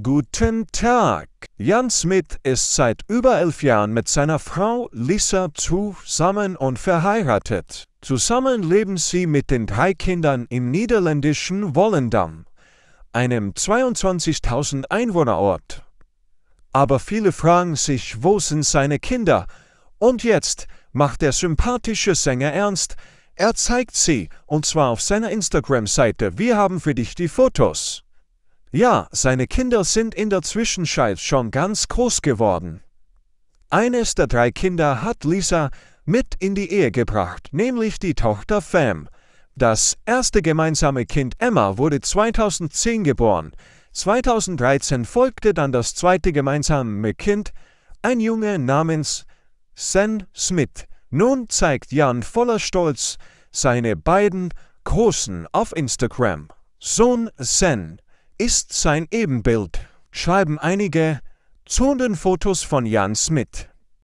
Guten Tag! Jan Smith ist seit über elf Jahren mit seiner Frau Lisa zusammen und verheiratet. Zusammen leben sie mit den drei Kindern im niederländischen Wollendam, einem 22.000 Einwohnerort. Aber viele fragen sich, wo sind seine Kinder? Und jetzt macht der sympathische Sänger ernst. Er zeigt sie, und zwar auf seiner Instagram-Seite. Wir haben für dich die Fotos. Ja, seine Kinder sind in der Zwischenzeit schon ganz groß geworden. Eines der drei Kinder hat Lisa mit in die Ehe gebracht, nämlich die Tochter Pham. Das erste gemeinsame Kind Emma wurde 2010 geboren. 2013 folgte dann das zweite gemeinsame Kind, ein Junge namens Sam Smith. Nun zeigt Jan voller Stolz seine beiden Großen auf Instagram. Sohn Sen ist sein Ebenbild, schreiben einige, Zonenfotos von Jan Smith.